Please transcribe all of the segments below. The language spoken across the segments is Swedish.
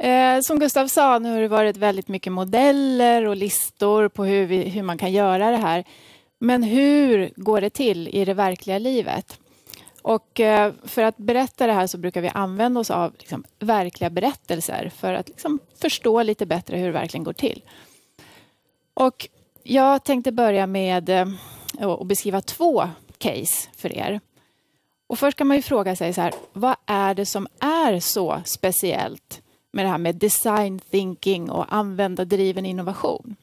Eh, som Gustav sa, nu har det varit väldigt mycket modeller och listor på hur, vi, hur man kan göra det här. Men hur går det till i det verkliga livet? Och eh, för att berätta det här så brukar vi använda oss av liksom, verkliga berättelser för att liksom, förstå lite bättre hur det verkligen går till. Och jag tänkte börja med att eh, beskriva två case för er. Och först kan man ju fråga sig så här, vad är det som är så speciellt med det här med design thinking och användardriven innovation.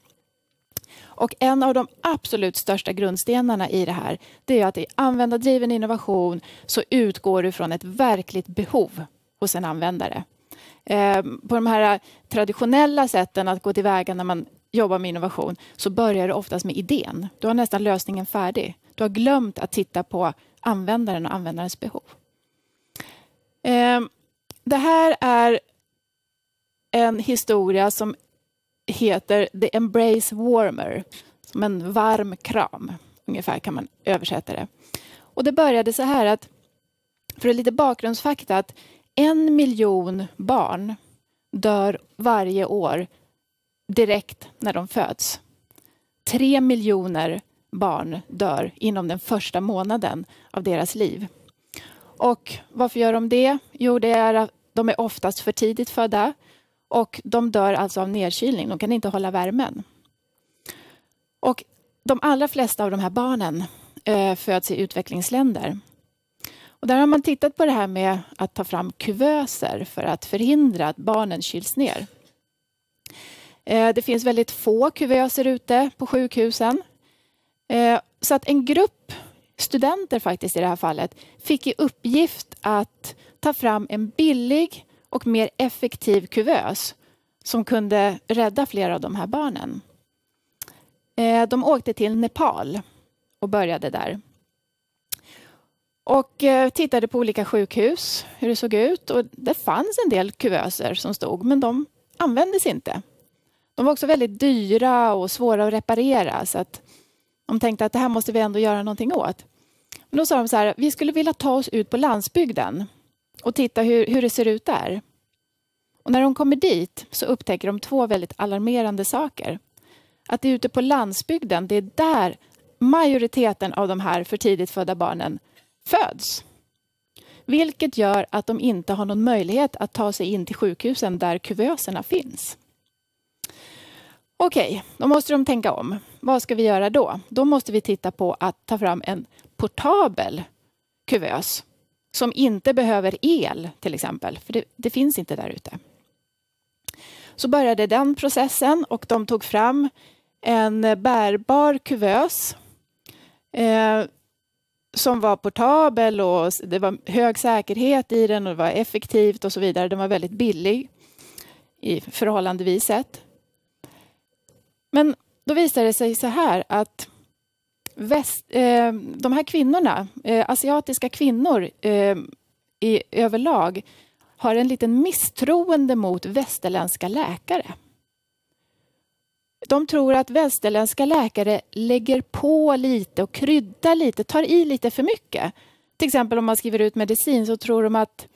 Och en av de absolut största grundstenarna i det här det är att i användardriven innovation så utgår du från ett verkligt behov hos en användare. Eh, på de här traditionella sätten att gå tillväga när man jobbar med innovation så börjar du oftast med idén. Du har nästan lösningen färdig. Du har glömt att titta på användaren och användarens behov. Eh, det här är en historia som heter The Embrace Warmer, som en varm kram. Ungefär kan man översätta det. Och det började så här att, för lite bakgrundsfakta, att en miljon barn dör varje år direkt när de föds. Tre miljoner barn dör inom den första månaden av deras liv. Och varför gör de det? Jo, det är att de är oftast för tidigt födda. Och de dör alltså av nedkylning, de kan inte hålla värmen. Och de allra flesta av de här barnen eh, föds i utvecklingsländer. Och där har man tittat på det här med att ta fram kuvöser för att förhindra att barnen kyls ner. Eh, det finns väldigt få kuvöser ute på sjukhusen. Eh, så att en grupp studenter faktiskt i det här fallet fick i uppgift att ta fram en billig och mer effektiv kuvös som kunde rädda flera av de här barnen. Eh, de åkte till Nepal och började där. Och eh, tittade på olika sjukhus, hur det såg ut. Och det fanns en del kuvöser som stod, men de användes inte. De var också väldigt dyra och svåra att reparera. Så att de tänkte att det här måste vi ändå göra någonting åt. Men då sa de så här, vi skulle vilja ta oss ut på landsbygden och titta hur, hur det ser ut där. Och när de kommer dit så upptäcker de två väldigt alarmerande saker. Att det är ute på landsbygden, det är där majoriteten av de här för tidigt födda barnen föds. Vilket gör att de inte har någon möjlighet att ta sig in till sjukhusen där kuvöserna finns. Okej, okay, då måste de tänka om. Vad ska vi göra då? Då måste vi titta på att ta fram en portabel kuvös som inte behöver el till exempel, för det, det finns inte där ute. Så började den processen och de tog fram en bärbar kuvös eh, som var portabel och det var hög säkerhet i den och det var effektivt och så vidare. Den var väldigt billig i förhållandevis sett. Men då visade det sig så här att väst, eh, de här kvinnorna, eh, asiatiska kvinnor eh, i, överlag har en liten misstroende mot västerländska läkare. De tror att västerländska läkare lägger på lite och kryddar lite, tar i lite för mycket. Till exempel om man skriver ut medicin så tror de att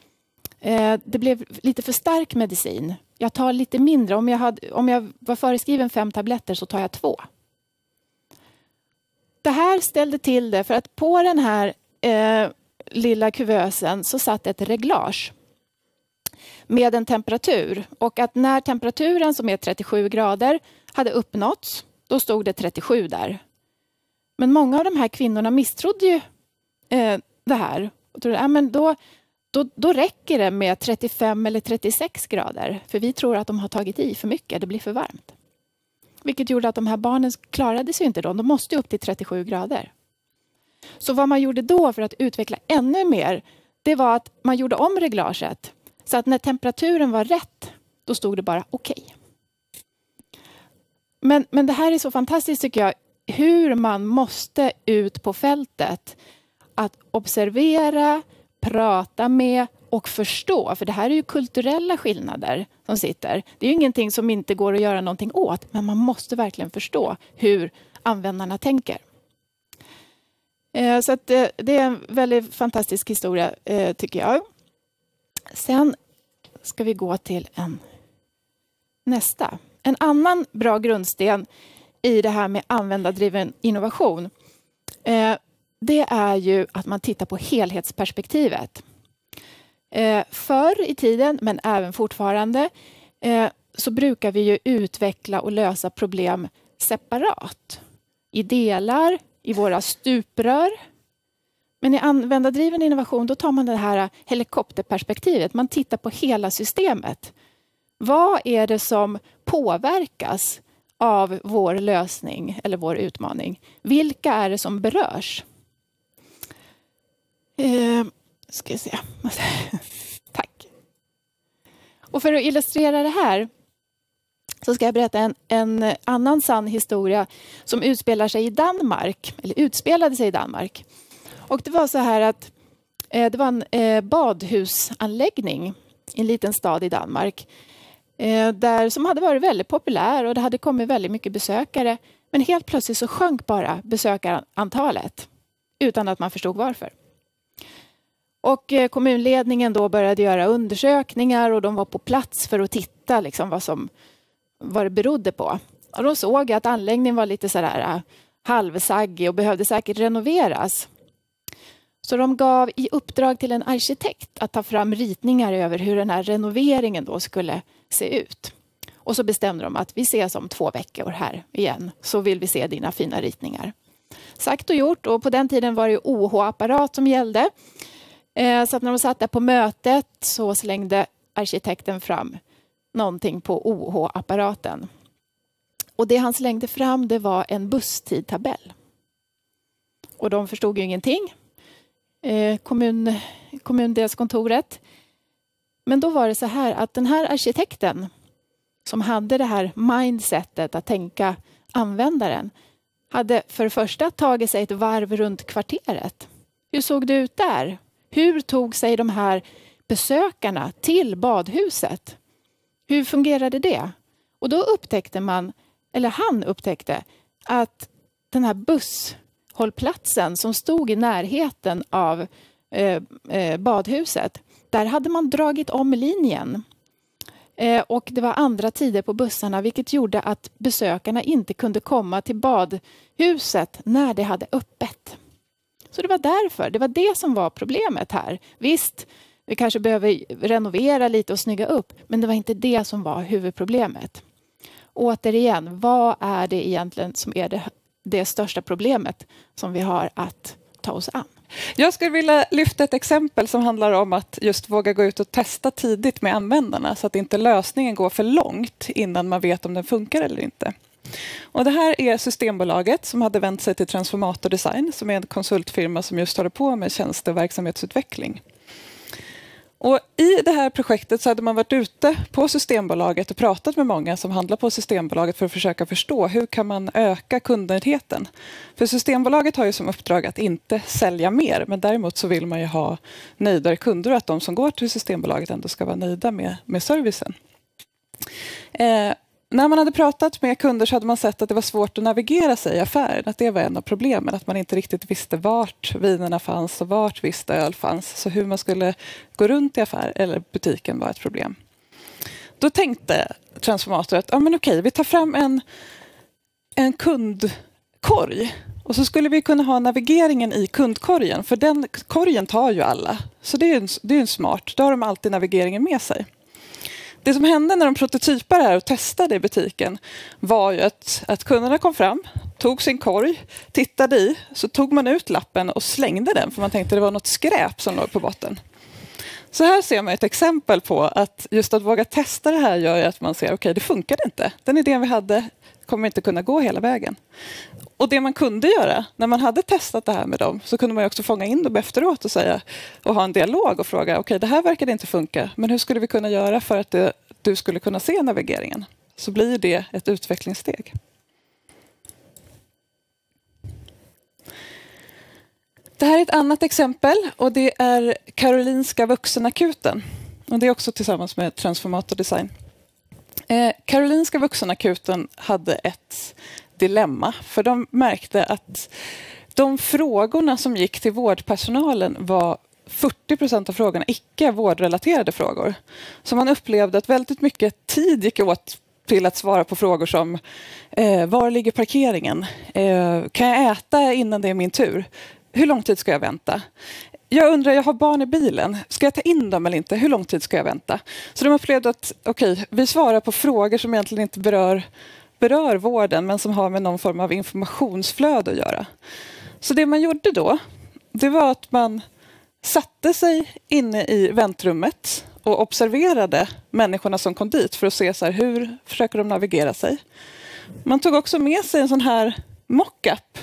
eh, det blev lite för stark medicin. Jag tar lite mindre. Om jag, hade, om jag var föreskriven fem tabletter så tar jag två det här ställde till det för att på den här eh, lilla kuvösen så satt ett reglage med en temperatur och att när temperaturen som är 37 grader hade uppnåtts, då stod det 37 där. Men många av de här kvinnorna misstrodde ju eh, det här och trodde, att då, då, då räcker det med 35 eller 36 grader för vi tror att de har tagit i för mycket, det blir för varmt. Vilket gjorde att de här barnen klarade sig inte då. De måste upp till 37 grader. Så vad man gjorde då för att utveckla ännu mer, det var att man gjorde om reglaget. Så att när temperaturen var rätt, då stod det bara okej. Okay. Men, men det här är så fantastiskt tycker jag, hur man måste ut på fältet. Att observera, prata med, och förstå, för det här är ju kulturella skillnader som sitter. Det är ju ingenting som inte går att göra någonting åt, men man måste verkligen förstå hur användarna tänker. Eh, så det, eh, det är en väldigt fantastisk historia, eh, tycker jag. Sen ska vi gå till en nästa. En annan bra grundsten i det här med användardriven innovation, det är ju att man tittar på helhetsperspektivet. Eh, förr i tiden, men även fortfarande, eh, så brukar vi ju utveckla och lösa problem separat. I delar, i våra stuprör. Men i användardriven innovation då tar man det här helikopterperspektivet. Man tittar på hela systemet. Vad är det som påverkas av vår lösning eller vår utmaning? Vilka är det som berörs? Eh, ska vi se. Tack. Och för att illustrera det här så ska jag berätta en, en, annan sann historia som utspelar sig i Danmark, eller utspelade sig i Danmark. Och det var så här att eh, det var en eh, badhusanläggning i en liten stad i Danmark eh, där, som hade varit väldigt populär och det hade kommit väldigt mycket besökare. Men helt plötsligt så sjönk bara besökarantalet utan att man förstod varför. Och eh, kommunledningen då började göra undersökningar och de var på plats för att titta liksom vad, som, vad det berodde på. Och de såg att anläggningen var lite sådär eh, halvsaggig och behövde säkert renoveras. Så de gav i uppdrag till en arkitekt att ta fram ritningar över hur den här renoveringen då skulle se ut. Och så bestämde de att vi ses om två veckor här igen, så vill vi se dina fina ritningar. Sagt och gjort, och på den tiden var det OH-apparat som gällde. Eh, så att när de satt där på mötet så slängde arkitekten fram någonting på OH-apparaten. Och det han slängde fram det var en busstidtabell. Och de förstod ju ingenting, eh, kommun, kommundelskontoret. Men då var det så här att den här arkitekten som hade det här mindsetet att tänka användaren hade för det första tagit sig ett varv runt kvarteret. Hur såg det ut där? Hur tog sig de här besökarna till badhuset? Hur fungerade det? Och då upptäckte man, eller han upptäckte, att den här busshållplatsen som stod i närheten av eh, eh, badhuset, där hade man dragit om linjen. Eh, och det var andra tider på bussarna vilket gjorde att besökarna inte kunde komma till badhuset när det hade öppet. Så det var därför. Det var det som var problemet här. Visst, vi kanske behöver renovera lite och snygga upp, men det var inte det som var huvudproblemet. Återigen, vad är det egentligen som är det, det största problemet som vi har att ta oss an? Jag skulle vilja lyfta ett exempel som handlar om att just våga gå ut och testa tidigt med användarna så att inte lösningen går för långt innan man vet om den funkar eller inte. Och det här är Systembolaget som hade vänt sig till Transformator Design som är en konsultfirma som just håller på med tjänste och verksamhetsutveckling. Och I det här projektet så hade man varit ute på Systembolaget och pratat med många som handlar på Systembolaget för att försöka förstå hur kan man öka kundnöjdheten. För Systembolaget har ju som uppdrag att inte sälja mer men däremot så vill man ju ha nöjdare kunder och att de som går till Systembolaget ändå ska vara nöjda med, med servicen. Eh, när man hade pratat med kunder så hade man sett att det var svårt att navigera sig i affären, att det var en av problemen, att man inte riktigt visste vart vinerna fanns och vart visst öl fanns. Så hur man skulle gå runt i affär eller butiken var ett problem. Då tänkte transformator att ja, men okej, vi tar fram en, en kundkorg och så skulle vi kunna ha navigeringen i kundkorgen, för den korgen tar ju alla. Så det är ju en, en smart, då har de alltid navigeringen med sig. Det som hände när de prototypade här och testade i butiken var ju att, att kunderna kom fram, tog sin korg, tittade i, så tog man ut lappen och slängde den för man tänkte det var något skräp som låg på botten. Så här ser man ett exempel på att just att våga testa det här gör ju att man ser okej, okay, det funkade inte. Den idén vi hade kommer inte kunna gå hela vägen. Och det man kunde göra, när man hade testat det här med dem, så kunde man också fånga in dem efteråt och, säga, och ha en dialog och fråga, okej, okay, det här verkade inte funka, men hur skulle vi kunna göra för att det, du skulle kunna se navigeringen? Så blir det ett utvecklingssteg. Det här är ett annat exempel och det är Karolinska vuxenakuten. Och det är också tillsammans med Transformator Design. Eh, Karolinska vuxenakuten hade ett dilemma, för de märkte att de frågorna som gick till vårdpersonalen var 40 procent av frågorna icke vårdrelaterade frågor. Så man upplevde att väldigt mycket tid gick åt till att svara på frågor som eh, var ligger parkeringen? Eh, kan jag äta innan det är min tur? Hur lång tid ska jag vänta? jag undrar, jag har barn i bilen, ska jag ta in dem eller inte? Hur lång tid ska jag vänta? Så de upplevde att okej, okay, vi svarar på frågor som egentligen inte berör, berör vården men som har med någon form av informationsflöde att göra. Så det man gjorde då, det var att man satte sig inne i väntrummet och observerade människorna som kom dit för att se så här, hur försöker de navigera sig. Man tog också med sig en sån här mockup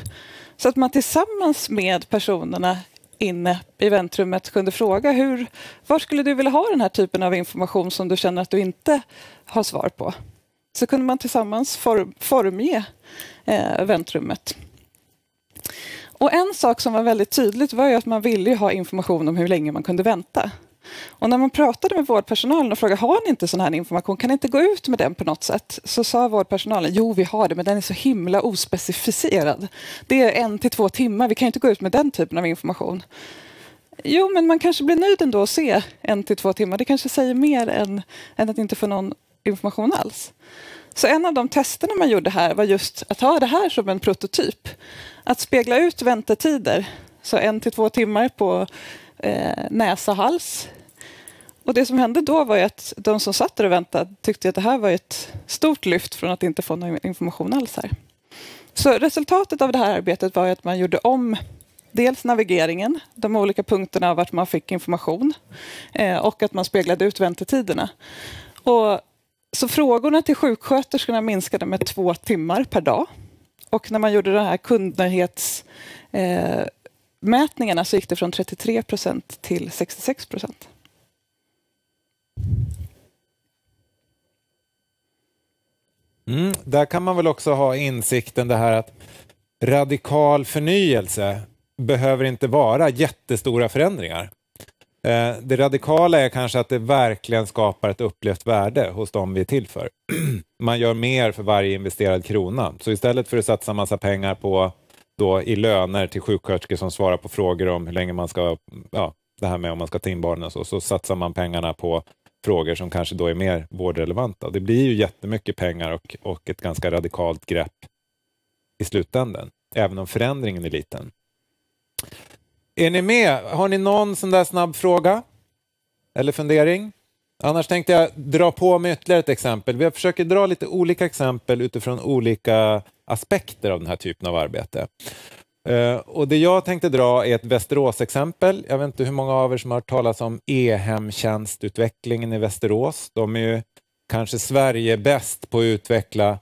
så att man tillsammans med personerna inne i väntrummet kunde fråga hur, var skulle du vilja ha den här typen av information som du känner att du inte har svar på? Så kunde man tillsammans form, formge eh, väntrummet. Och en sak som var väldigt tydligt var ju att man ville ha information om hur länge man kunde vänta. Och när man pratade med vårdpersonalen och frågade har ni inte sån här information, kan ni inte gå ut med den på något sätt? Så sa vårdpersonalen, jo vi har det, men den är så himla ospecificerad. Det är en till två timmar, vi kan inte gå ut med den typen av information. Jo, men man kanske blir nöjd ändå att se en till två timmar. Det kanske säger mer än, än att inte få någon information alls. Så en av de testerna man gjorde här var just att ha det här som en prototyp. Att spegla ut väntetider, så en till två timmar på eh, näsa, hals och det som hände då var att de som satt där och väntade tyckte att det här var ett stort lyft från att inte få någon information alls här. Så resultatet av det här arbetet var att man gjorde om dels navigeringen, de olika punkterna vart man fick information eh, och att man speglade ut väntetiderna. Och så frågorna till sjuksköterskorna minskade med två timmar per dag. Och när man gjorde de här kundnöjdhetsmätningarna eh, så gick det från 33 procent till 66 procent. Mm, där kan man väl också ha insikten det här att radikal förnyelse behöver inte vara jättestora förändringar. Eh, det radikala är kanske att det verkligen skapar ett upplevt värde hos dem vi är till för. Man gör mer för varje investerad krona. Så istället för att satsa massa pengar på då i löner till sjuksköterskor som svarar på frågor om hur länge man ska, ja, det här med om man ska ta in barnen och så, så satsar man pengarna på frågor som kanske då är mer vårdrelevanta. Det blir ju jättemycket pengar och, och ett ganska radikalt grepp i slutändan, även om förändringen är liten. Är ni med? Har ni någon sån där snabb fråga eller fundering? Annars tänkte jag dra på med ytterligare ett exempel. Vi försöker dra lite olika exempel utifrån olika aspekter av den här typen av arbete. Eh, och det jag tänkte dra är ett Västerås-exempel. Jag vet inte hur många av er som har hört talas om e-hemtjänstutvecklingen i Västerås. De är ju kanske Sverige bäst på att utveckla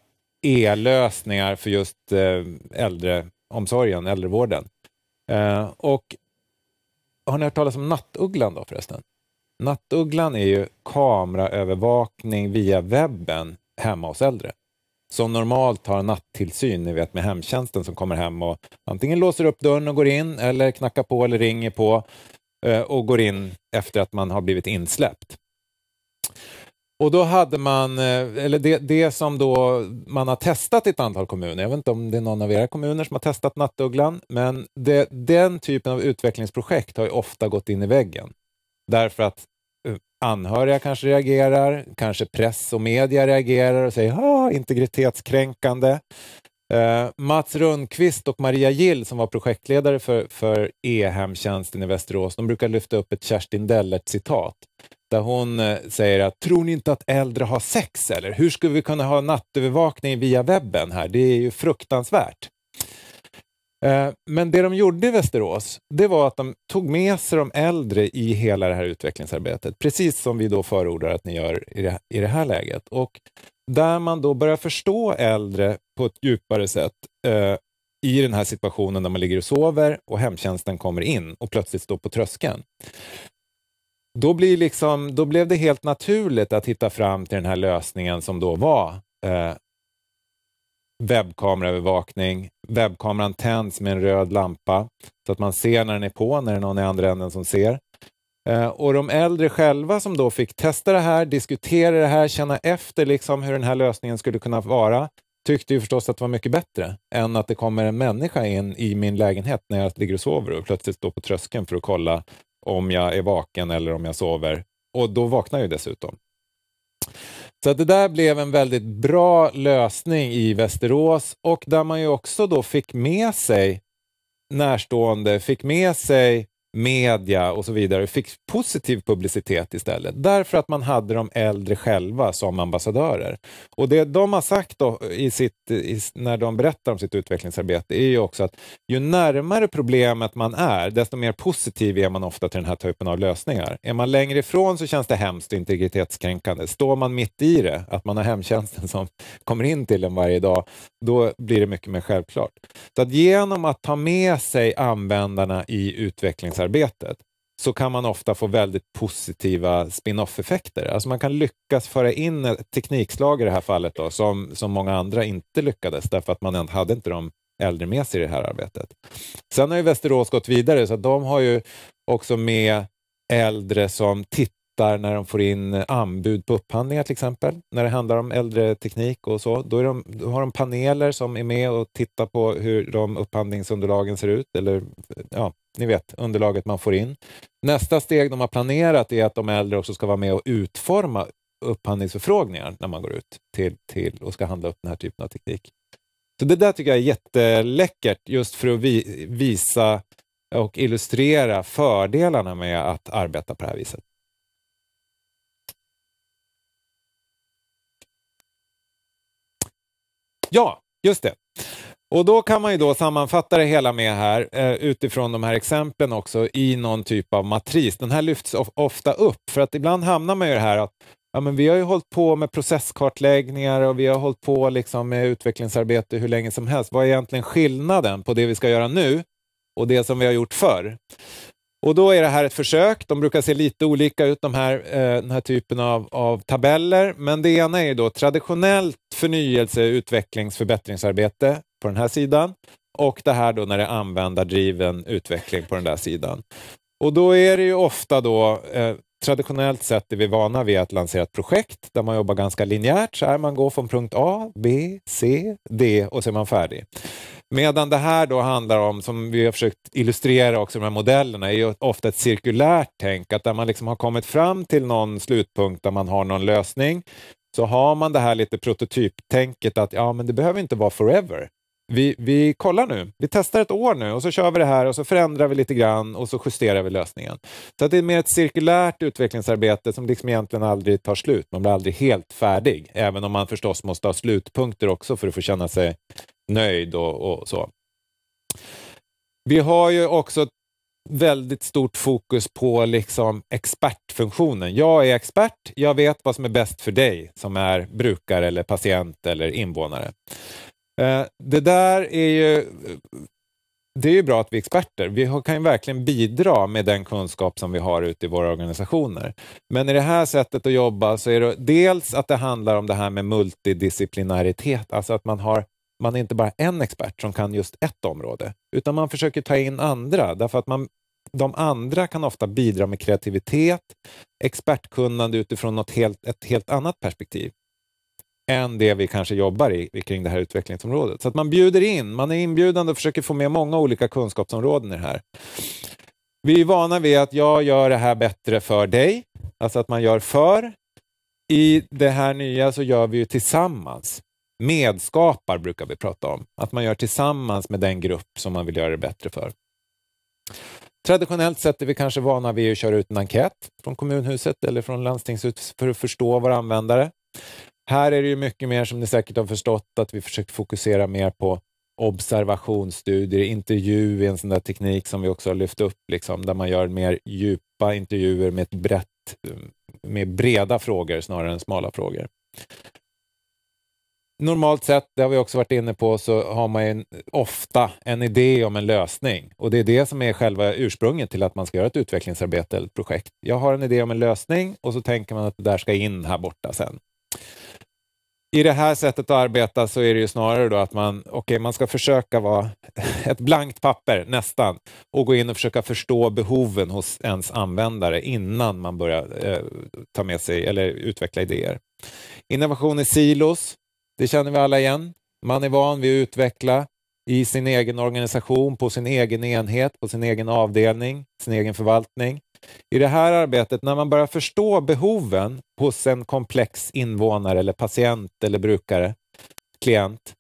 e-lösningar för just eh, äldreomsorgen, äldrevården. Eh, och har ni hört talas om Nattugglan då förresten? Nattugglan är ju kameraövervakning via webben hemma hos äldre som normalt har nattillsyn, ni vet med hemtjänsten som kommer hem och antingen låser upp dörren och går in eller knackar på eller ringer på eh, och går in efter att man har blivit insläppt. Och då hade man, eh, eller det, det som då man har testat i ett antal kommuner, jag vet inte om det är någon av era kommuner som har testat nattugglan, men det, den typen av utvecklingsprojekt har ju ofta gått in i väggen. Därför att anhöriga kanske reagerar, kanske press och media reagerar och säger ah, integritetskränkande. Eh, Mats Rundqvist och Maria Gill som var projektledare för, för e-hemtjänsten i Västerås, de brukar lyfta upp ett Kerstin Dellert-citat där hon eh, säger att tror ni inte att äldre har sex eller? Hur skulle vi kunna ha nattövervakning via webben här? Det är ju fruktansvärt. Eh, men det de gjorde i Västerås, det var att de tog med sig de äldre i hela det här utvecklingsarbetet, precis som vi då förordar att ni gör i det här läget. Och där man då börjar förstå äldre på ett djupare sätt eh, i den här situationen där man ligger och sover och hemtjänsten kommer in och plötsligt står på tröskeln. Då, blir liksom, då blev det helt naturligt att hitta fram till den här lösningen som då var eh, webbkameraövervakning. Webbkameran tänds med en röd lampa så att man ser när den är på, när det är någon i andra änden som ser. Eh, och de äldre själva som då fick testa det här, diskutera det här, känna efter liksom hur den här lösningen skulle kunna vara, tyckte ju förstås att det var mycket bättre än att det kommer en människa in i min lägenhet när jag ligger och sover och plötsligt står på tröskeln för att kolla om jag är vaken eller om jag sover. Och då vaknar jag ju dessutom. Så det där blev en väldigt bra lösning i Västerås och där man ju också då fick med sig närstående, fick med sig media och så vidare fick positiv publicitet istället. Därför att man hade de äldre själva som ambassadörer. Och det de har sagt i sitt, i, när de berättar om sitt utvecklingsarbete är ju också att ju närmare problemet man är, desto mer positiv är man ofta till den här typen av lösningar. Är man längre ifrån så känns det hemskt och integritetskränkande. Står man mitt i det, att man har hemtjänsten som kommer in till en varje dag, då blir det mycket mer självklart. Så att genom att ta med sig användarna i utvecklingsarbetet projektarbetet så kan man ofta få väldigt positiva spin-off-effekter. Alltså man kan lyckas föra in ett teknikslag i det här fallet då, som, som många andra inte lyckades därför att man inte hade inte de äldre med sig i det här arbetet. Sen har ju Västerås gått vidare så de har ju också med äldre som tittar tittar när de får in anbud på upphandlingar till exempel. När det handlar om äldre teknik och så, då, de, då har de paneler som är med och tittar på hur de upphandlingsunderlagen ser ut, eller ja, ni vet, underlaget man får in. Nästa steg de har planerat är att de äldre också ska vara med och utforma upphandlingsförfrågningar när man går ut till, till och ska handla upp den här typen av teknik. Så det där tycker jag är jätteläckert just för att vi, visa och illustrera fördelarna med att arbeta på det här viset. Ja, just det. Och då kan man ju då sammanfatta det hela med här eh, utifrån de här exemplen också i någon typ av matris. Den här lyfts ofta upp för att ibland hamnar man ju i det här att ja, men vi har ju hållit på med processkartläggningar och vi har hållit på liksom med utvecklingsarbete hur länge som helst. Vad är egentligen skillnaden på det vi ska göra nu och det som vi har gjort förr? Och då är det här ett försök. De brukar se lite olika ut, de här, eh, den här typen av, av tabeller. Men det ena är då traditionellt förnyelse, utvecklings, förbättringsarbete på den här sidan och det här då när det är användardriven utveckling på den där sidan. Och då är det ju ofta då eh, traditionellt sett är vi vana vid att lansera ett projekt där man jobbar ganska linjärt. Så här, man går från punkt A, B, C, D och så är man färdig. Medan det här då handlar om, som vi har försökt illustrera också de här modellerna, är ju ofta ett cirkulärt tänk, att där man liksom har kommit fram till någon slutpunkt där man har någon lösning, så har man det här lite prototyptänket att ja, men det behöver inte vara forever. Vi, vi kollar nu, vi testar ett år nu och så kör vi det här och så förändrar vi lite grann och så justerar vi lösningen. Så det är mer ett cirkulärt utvecklingsarbete som liksom egentligen aldrig tar slut. Man blir aldrig helt färdig, även om man förstås måste ha slutpunkter också för att få känna sig nöjd och, och så. Vi har ju också väldigt stort fokus på liksom expertfunktionen. Jag är expert, jag vet vad som är bäst för dig som är brukare eller patient eller invånare. Eh, det där är ju det är ju bra att vi är experter. Vi kan ju verkligen bidra med den kunskap som vi har ute i våra organisationer. Men i det här sättet att jobba så är det dels att det handlar om det här med multidisciplinaritet, alltså att man har man är inte bara en expert som kan just ett område, utan man försöker ta in andra därför att man, de andra kan ofta bidra med kreativitet, expertkunnande utifrån något helt, ett helt annat perspektiv än det vi kanske jobbar i kring det här utvecklingsområdet. Så att man bjuder in, man är inbjudande och försöker få med många olika kunskapsområden i det här. Vi är vana vid att jag gör det här bättre för dig, alltså att man gör för. I det här nya så gör vi ju tillsammans medskapar brukar vi prata om. Att man gör tillsammans med den grupp som man vill göra det bättre för. Traditionellt sett är vi kanske vana vid att köra ut en enkät från kommunhuset eller från landstingshuset för att förstå våra användare. Här är det ju mycket mer som ni säkert har förstått att vi försöker fokusera mer på observationsstudier, intervju är en sån där teknik som vi också har lyft upp, liksom, där man gör mer djupa intervjuer med, ett brett, med breda frågor snarare än smala frågor normalt sett, det har vi också varit inne på, så har man ju ofta en idé om en lösning. Och det är det som är själva ursprunget till att man ska göra ett utvecklingsarbete eller ett projekt. Jag har en idé om en lösning och så tänker man att det där ska in här borta sen. I det här sättet att arbeta så är det ju snarare då att man, okay, man ska försöka vara ett blankt papper, nästan, och gå in och försöka förstå behoven hos ens användare innan man börjar eh, ta med sig eller utveckla idéer. Innovation i silos, det känner vi alla igen. Man är van vid att utveckla i sin egen organisation, på sin egen enhet, på sin egen avdelning, sin egen förvaltning. I det här arbetet, när man börjar förstå behoven hos en komplex invånare eller patient eller brukare, klient,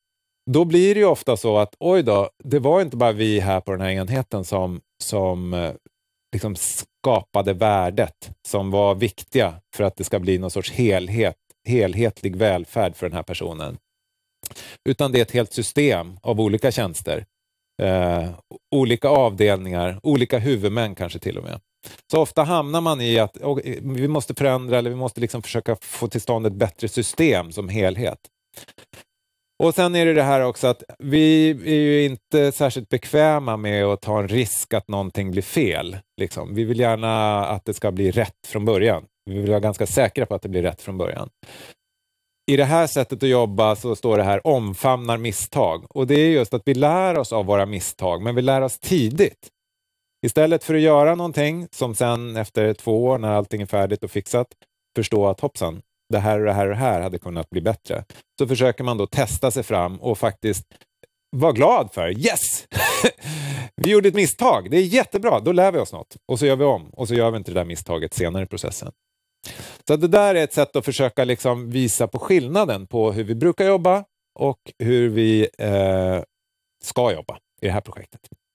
då blir det ju ofta så att oj då, det var inte bara vi här på den här enheten som, som eh, liksom skapade värdet som var viktiga för att det ska bli någon sorts helhet helhetlig välfärd för den här personen. Utan det är ett helt system av olika tjänster, eh, olika avdelningar, olika huvudmän kanske till och med. Så ofta hamnar man i att och, vi måste förändra eller vi måste liksom försöka få till stånd ett bättre system som helhet. Och sen är det det här också att vi är ju inte särskilt bekväma med att ta en risk att någonting blir fel. Liksom. Vi vill gärna att det ska bli rätt från början. Vi vill vara ganska säkra på att det blir rätt från början. I det här sättet att jobba så står det här omfamnar misstag och det är just att vi lär oss av våra misstag, men vi lär oss tidigt. Istället för att göra någonting som sen efter två år när allting är färdigt och fixat förstå att hoppsan, det här och det här och det här hade kunnat bli bättre. Så försöker man då testa sig fram och faktiskt vara glad för. Yes! vi gjorde ett misstag, det är jättebra, då lär vi oss något. Och så gör vi om och så gör vi inte det där misstaget senare i processen. Så det där är ett sätt att försöka liksom visa på skillnaden på hur vi brukar jobba och hur vi eh, ska jobba i det här projektet.